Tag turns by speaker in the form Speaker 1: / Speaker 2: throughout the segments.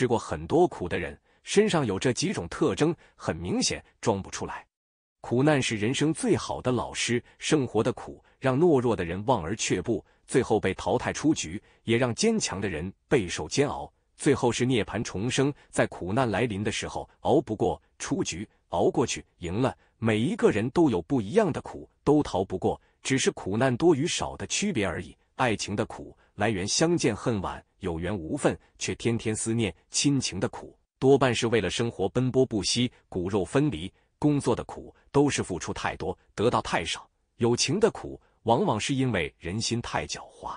Speaker 1: 吃过很多苦的人，身上有这几种特征，很明显装不出来。苦难是人生最好的老师，生活的苦让懦弱的人望而却步，最后被淘汰出局；也让坚强的人备受煎熬，最后是涅槃重生。在苦难来临的时候，熬不过出局，熬过去赢了。每一个人都有不一样的苦，都逃不过，只是苦难多与少的区别而已。爱情的苦。来源相见恨晚，有缘无分，却天天思念。亲情的苦，多半是为了生活奔波不息，骨肉分离。工作的苦，都是付出太多，得到太少。友情的苦，往往是因为人心太狡猾，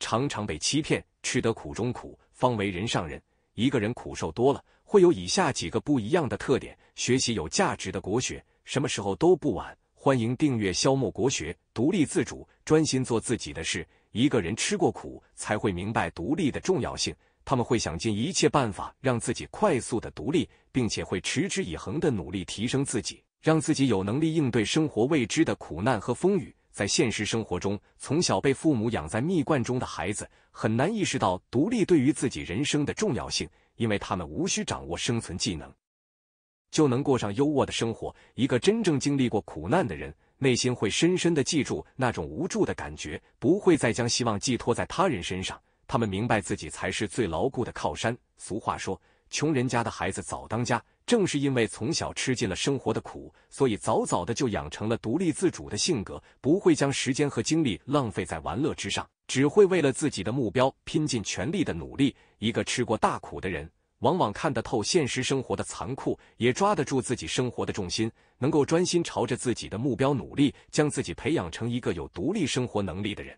Speaker 1: 常常被欺骗，吃得苦中苦，方为人上人。一个人苦受多了，会有以下几个不一样的特点。学习有价值的国学，什么时候都不晚。欢迎订阅《消磨国学》，独立自主，专心做自己的事。一个人吃过苦，才会明白独立的重要性。他们会想尽一切办法让自己快速的独立，并且会持之以恒的努力提升自己，让自己有能力应对生活未知的苦难和风雨。在现实生活中，从小被父母养在蜜罐中的孩子，很难意识到独立对于自己人生的重要性，因为他们无需掌握生存技能，就能过上优渥的生活。一个真正经历过苦难的人。内心会深深的记住那种无助的感觉，不会再将希望寄托在他人身上。他们明白自己才是最牢固的靠山。俗话说，穷人家的孩子早当家，正是因为从小吃尽了生活的苦，所以早早的就养成了独立自主的性格，不会将时间和精力浪费在玩乐之上，只会为了自己的目标拼尽全力的努力。一个吃过大苦的人。往往看得透现实生活的残酷，也抓得住自己生活的重心，能够专心朝着自己的目标努力，将自己培养成一个有独立生活能力的人。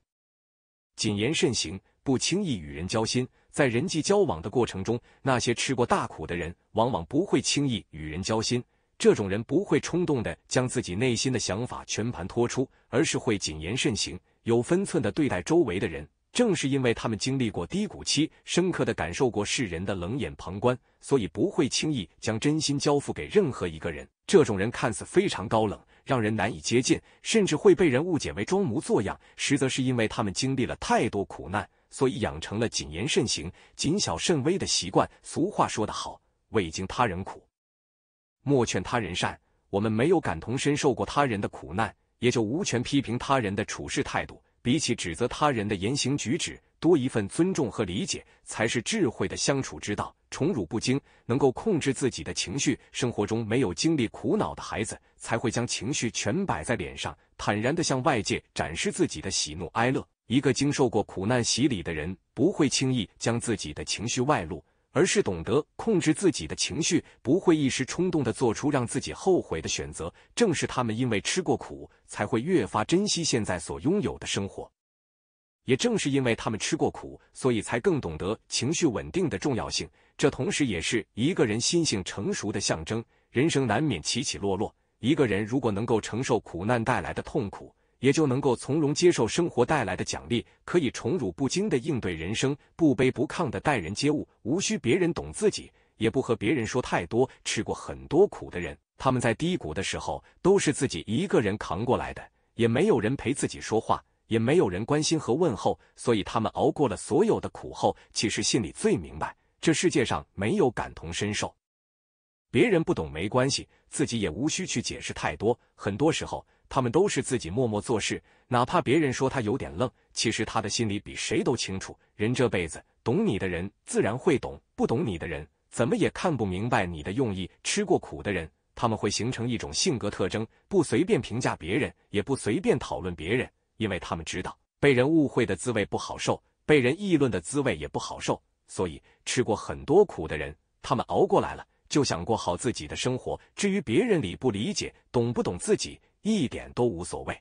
Speaker 1: 谨言慎行，不轻易与人交心。在人际交往的过程中，那些吃过大苦的人，往往不会轻易与人交心。这种人不会冲动的将自己内心的想法全盘托出，而是会谨言慎行，有分寸的对待周围的人。正是因为他们经历过低谷期，深刻的感受过世人的冷眼旁观，所以不会轻易将真心交付给任何一个人。这种人看似非常高冷，让人难以接近，甚至会被人误解为装模作样。实则是因为他们经历了太多苦难，所以养成了谨言慎行、谨小慎微的习惯。俗话说得好，未经他人苦，莫劝他人善。我们没有感同身受过他人的苦难，也就无权批评他人的处事态度。比起指责他人的言行举止，多一份尊重和理解，才是智慧的相处之道。宠辱不惊，能够控制自己的情绪。生活中没有经历苦恼的孩子，才会将情绪全摆在脸上，坦然地向外界展示自己的喜怒哀乐。一个经受过苦难洗礼的人，不会轻易将自己的情绪外露。而是懂得控制自己的情绪，不会一时冲动的做出让自己后悔的选择。正是他们因为吃过苦，才会越发珍惜现在所拥有的生活。也正是因为他们吃过苦，所以才更懂得情绪稳定的重要性。这同时也是一个人心性成熟的象征。人生难免起起落落，一个人如果能够承受苦难带来的痛苦。也就能够从容接受生活带来的奖励，可以宠辱不惊的应对人生，不卑不亢的待人接物，无需别人懂自己，也不和别人说太多。吃过很多苦的人，他们在低谷的时候都是自己一个人扛过来的，也没有人陪自己说话，也没有人关心和问候。所以他们熬过了所有的苦后，其实心里最明白，这世界上没有感同身受，别人不懂没关系，自己也无需去解释太多。很多时候。他们都是自己默默做事，哪怕别人说他有点愣，其实他的心里比谁都清楚。人这辈子，懂你的人自然会懂，不懂你的人怎么也看不明白你的用意。吃过苦的人，他们会形成一种性格特征，不随便评价别人，也不随便讨论别人，因为他们知道被人误会的滋味不好受，被人议论的滋味也不好受。所以，吃过很多苦的人，他们熬过来了，就想过好自己的生活。至于别人理不理解，懂不懂自己。一点都无所谓，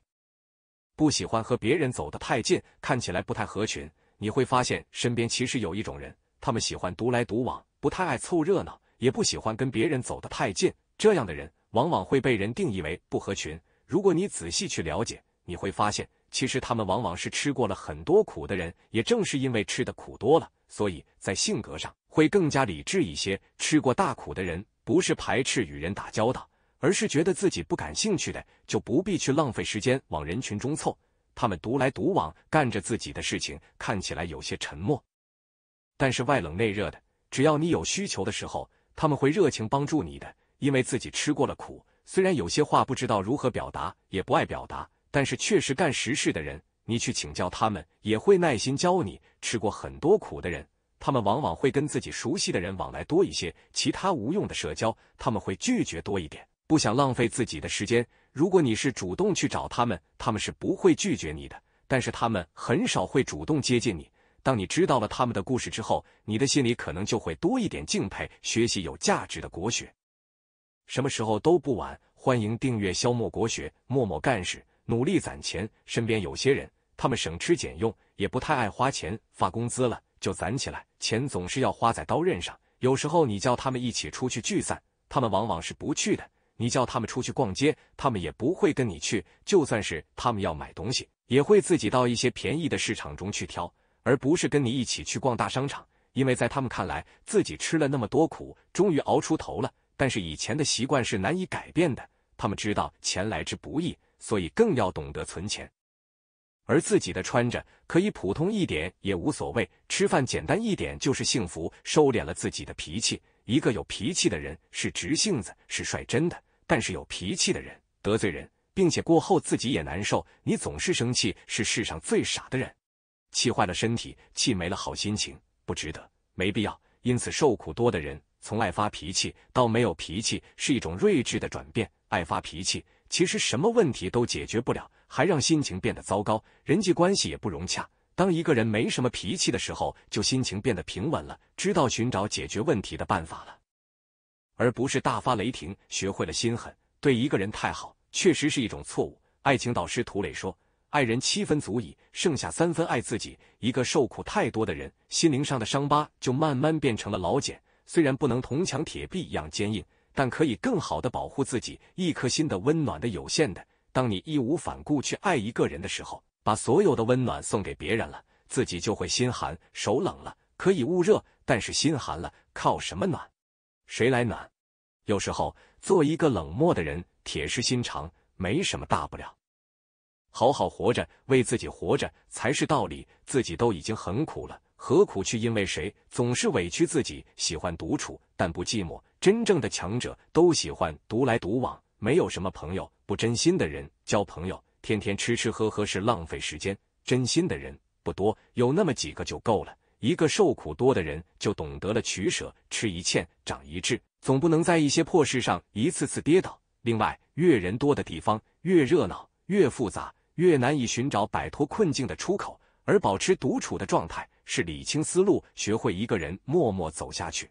Speaker 1: 不喜欢和别人走得太近，看起来不太合群。你会发现身边其实有一种人，他们喜欢独来独往，不太爱凑热闹，也不喜欢跟别人走得太近。这样的人往往会被人定义为不合群。如果你仔细去了解，你会发现，其实他们往往是吃过了很多苦的人。也正是因为吃的苦多了，所以在性格上会更加理智一些。吃过大苦的人，不是排斥与人打交道。而是觉得自己不感兴趣的，就不必去浪费时间往人群中凑。他们独来独往，干着自己的事情，看起来有些沉默，但是外冷内热的。只要你有需求的时候，他们会热情帮助你的。因为自己吃过了苦，虽然有些话不知道如何表达，也不爱表达，但是确实干实事的人。你去请教他们，也会耐心教你。吃过很多苦的人，他们往往会跟自己熟悉的人往来多一些，其他无用的社交，他们会拒绝多一点。不想浪费自己的时间。如果你是主动去找他们，他们是不会拒绝你的。但是他们很少会主动接近你。当你知道了他们的故事之后，你的心里可能就会多一点敬佩。学习有价值的国学，什么时候都不晚。欢迎订阅《消磨国学》，默默干事，努力攒钱。身边有些人，他们省吃俭用，也不太爱花钱。发工资了就攒起来，钱总是要花在刀刃上。有时候你叫他们一起出去聚散，他们往往是不去的。你叫他们出去逛街，他们也不会跟你去。就算是他们要买东西，也会自己到一些便宜的市场中去挑，而不是跟你一起去逛大商场。因为在他们看来，自己吃了那么多苦，终于熬出头了。但是以前的习惯是难以改变的。他们知道钱来之不易，所以更要懂得存钱。而自己的穿着可以普通一点也无所谓，吃饭简单一点就是幸福。收敛了自己的脾气。一个有脾气的人是直性子，是率真的，但是有脾气的人得罪人，并且过后自己也难受。你总是生气，是世上最傻的人，气坏了身体，气没了好心情，不值得，没必要。因此受苦多的人，从爱发脾气到没有脾气，是一种睿智的转变。爱发脾气，其实什么问题都解决不了，还让心情变得糟糕，人际关系也不融洽。当一个人没什么脾气的时候，就心情变得平稳了，知道寻找解决问题的办法了，而不是大发雷霆。学会了心狠，对一个人太好，确实是一种错误。爱情导师涂磊说：“爱人七分足矣，剩下三分爱自己。”一个受苦太多的人，心灵上的伤疤就慢慢变成了老茧。虽然不能铜墙铁壁一样坚硬，但可以更好的保护自己。一颗心的温暖的有限的，当你义无反顾去爱一个人的时候。把所有的温暖送给别人了，自己就会心寒，手冷了。可以捂热，但是心寒了，靠什么暖？谁来暖？有时候做一个冷漠的人，铁石心肠，没什么大不了。好好活着，为自己活着才是道理。自己都已经很苦了，何苦去因为谁？总是委屈自己，喜欢独处，但不寂寞。真正的强者都喜欢独来独往，没有什么朋友不真心的人交朋友。天天吃吃喝喝是浪费时间，真心的人不多，有那么几个就够了。一个受苦多的人就懂得了取舍，吃一堑长一智，总不能在一些破事上一次次跌倒。另外，越人多的地方越热闹，越复杂，越难以寻找摆脱困境的出口。而保持独处的状态，是理清思路，学会一个人默默走下去，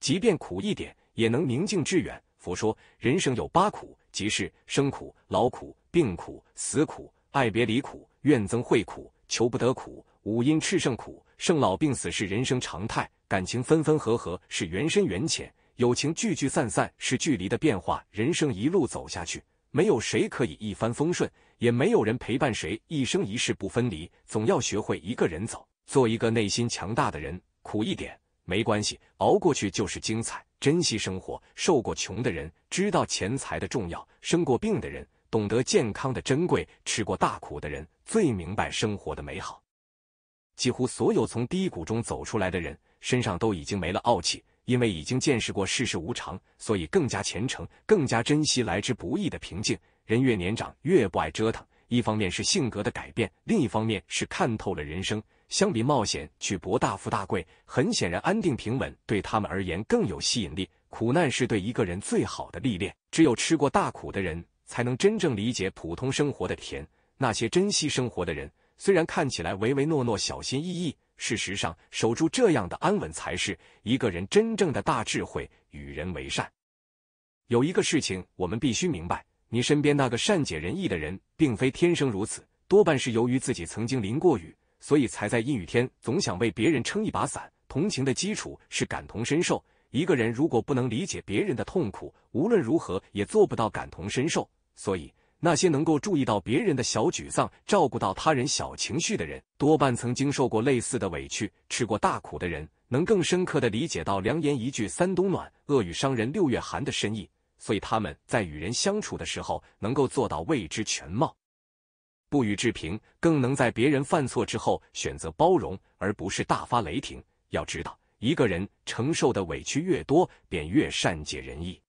Speaker 1: 即便苦一点，也能宁静致远。佛说，人生有八苦，即是生苦、老苦。病苦、死苦、爱别离苦、怨憎会苦、求不得苦、五阴炽盛苦，生老病死是人生常态，感情分分合合是缘深缘浅，友情聚聚散散是距离的变化。人生一路走下去，没有谁可以一帆风顺，也没有人陪伴谁一生一世不分离，总要学会一个人走，做一个内心强大的人。苦一点没关系，熬过去就是精彩。珍惜生活，受过穷的人知道钱财的重要，生过病的人。懂得健康的珍贵，吃过大苦的人最明白生活的美好。几乎所有从低谷中走出来的人，身上都已经没了傲气，因为已经见识过世事无常，所以更加虔诚，更加珍惜来之不易的平静。人越年长越不爱折腾，一方面是性格的改变，另一方面是看透了人生。相比冒险去博大富大贵，很显然安定平稳对他们而言更有吸引力。苦难是对一个人最好的历练，只有吃过大苦的人。才能真正理解普通生活的甜。那些珍惜生活的人，虽然看起来唯唯诺诺、小心翼翼，事实上守住这样的安稳，才是一个人真正的大智慧。与人为善，有一个事情我们必须明白：你身边那个善解人意的人，并非天生如此，多半是由于自己曾经淋过雨，所以才在阴雨天总想为别人撑一把伞。同情的基础是感同身受，一个人如果不能理解别人的痛苦，无论如何也做不到感同身受。所以，那些能够注意到别人的小沮丧，照顾到他人小情绪的人，多半曾经受过类似的委屈，吃过大苦的人，能更深刻的理解到“良言一句三冬暖，恶语伤人六月寒”的深意。所以，他们在与人相处的时候，能够做到未知全貌，不予置评，更能在别人犯错之后选择包容，而不是大发雷霆。要知道，一个人承受的委屈越多，便越善解人意。